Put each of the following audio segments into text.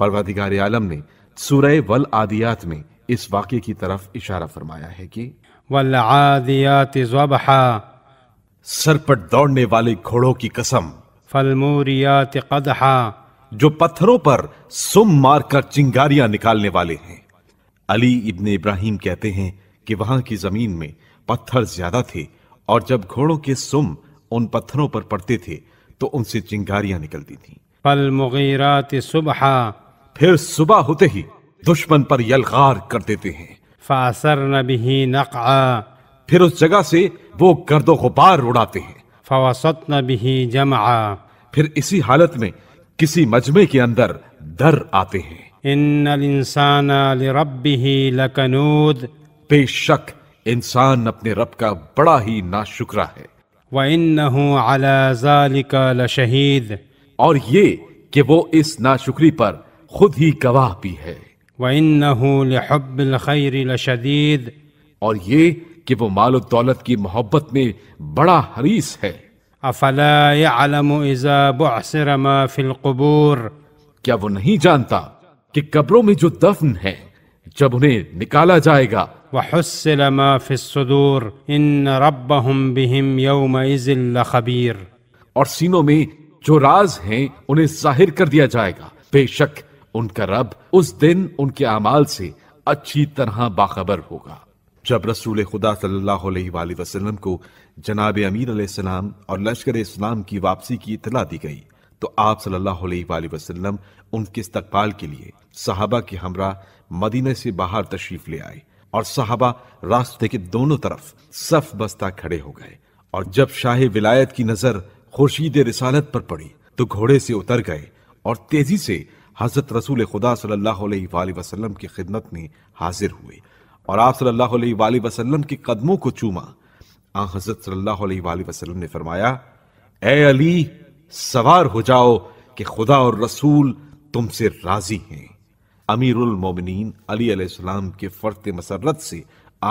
परवादिगार आलम ने सूरह वल आदियात में इस वाक्य की तरफ इशारा फरमाया है कि वल आदियात सरपट दौड़ने वाले घोड़ों की कसम फलमूरियात कदहा जो पत्थरों पर सुम मारकर चिंगारियां निकालने वाले हैं अली इब्न इब्राहिम कहते हैं कि वहां की जमीन में पत्थर ज्यादा थे और जब घोड़ों के सुम उन पत्थरों पर पड़ते थे तो उनसे चिंगारियां निकलती थी फल मुगैरात सुबहा फिर सुबह होते ही दुश्मन पर यलगार कर देते हैं फासर नबी नक़ा फिर उस जगह से वो गर्दो गुबार उड़ाते हैं फवासत नबी जमा फिर इसी हालत में किसी मजमे के अंदर डर आते हैं इन इंसान ही लकनूद बेशक इंसान अपने रब का बड़ा ही नाशुक्रा है वह अला शहीद और ये कि वो इस नाशुक्री पर खुद ही गवाह भी है वबिल शदीद और ये कि वो माल दौलत की मोहब्बत में बड़ा हरीस है अफलाबूर क्या वो नहीं जानता कि कब्रों में जो दफन है जब उन्हें निकाला जाएगा वहसलमाफिसूर इन रब खबीर और सीनों में जो राज हैं उन्हें जाहिर कर दिया जाएगा बेशक उनका रब उस दिन उनके अमाल से अच्छी तरह बाखबर होगा जब रसूल खुदा सल्लल्लाहु अलैहि को जनाब अमीर सलाम और लश्कर इस्लाम की वापसी की इतला दी गई तो आप सल्लल्लाहु अलैहि उनके इस्तकबाल के लिए साहबा के हमरा मदीने से बाहर तशरीफ ले आए और साहबा रास्ते के दोनों तरफ सफ बस्ता खड़े हो गए और जब शाह विलायत की नजर खुर्शीद रिसालत पर पड़ी तो घोड़े से उतर गए और तेजी से हज़रत रसूल खुदा सल्ला वसलम की खिदमत में हाजिर हुए और आप सल्ला वसलम के कदमों को चूमा आ हाँ, हज़रत सल्ला वसलम ने फरमाया ए अली सवार हो जाओ कि खुदा और रसूल तुमसे राजी हैं अमीरुल मोमिनीन अली अलैहिस्सलाम के फर्त मसरत से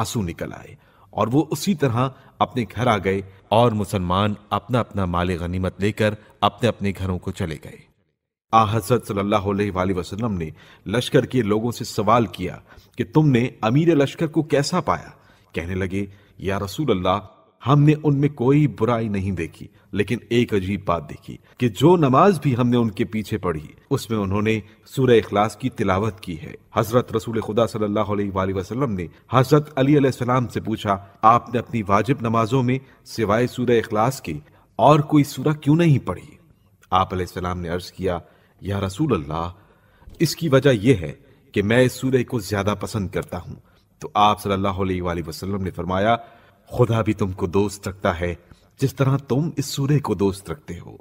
आंसू निकल आए और वो उसी तरह अपने घर आ गए और मुसलमान अपना अपना माल गनीमत लेकर अपने अपने घरों को चले गए आ हजरत सल्लल्लाहु ने लश्कर के लोगों से सवाल किया कि तुमने अमीर लश्कर को कैसा पाया कहने लगे या रसूल अल्लाह हमने उनमें कोई बुराई नहीं देखी लेकिन एक अजीब बात देखी कि जो नमाज भी हमने उनके पीछे पढ़ी उसमें उन्होंने सूर्य इखलास की तिलावत की है हजरत रसूल खुदा सल्लल्लाहु अलैहि वसल्लम ने हजरत अली सलाम से पूछा आपने अपनी वाजिब नमाजों में सिवाय सूर्य इखलास की और कोई सूरह क्यों नहीं पढ़ी आप सलाम ने अर्ज किया या रसूल अल्लाह इसकी वजह यह है कि मैं इस सूर्य को ज्यादा पसंद करता हूँ तो आप सल्लल्लाहु अलैहि वसल्लम ने फरमाया खुदा भी तुमको दोस्त रखता है जिस तरह तुम इस सूर्य को दोस्त रखते हो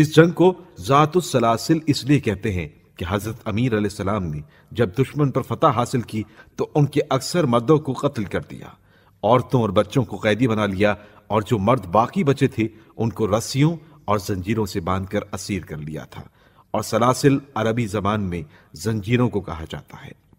इस जंग को जातुसलासिल इसलिए कहते हैं कि हजरत अमीर सलाम ने जब दुश्मन पर फतह हासिल की तो उनके अक्सर मर्दों को कत्ल कर दिया औरतों और बच्चों को कैदी बना लिया और जो मर्द बाकी बचे थे उनको रस्सियों और जंजीरों से बांधकर असीर कर लिया था और सलासिल अरबी जबान में जंजीरों को कहा जाता है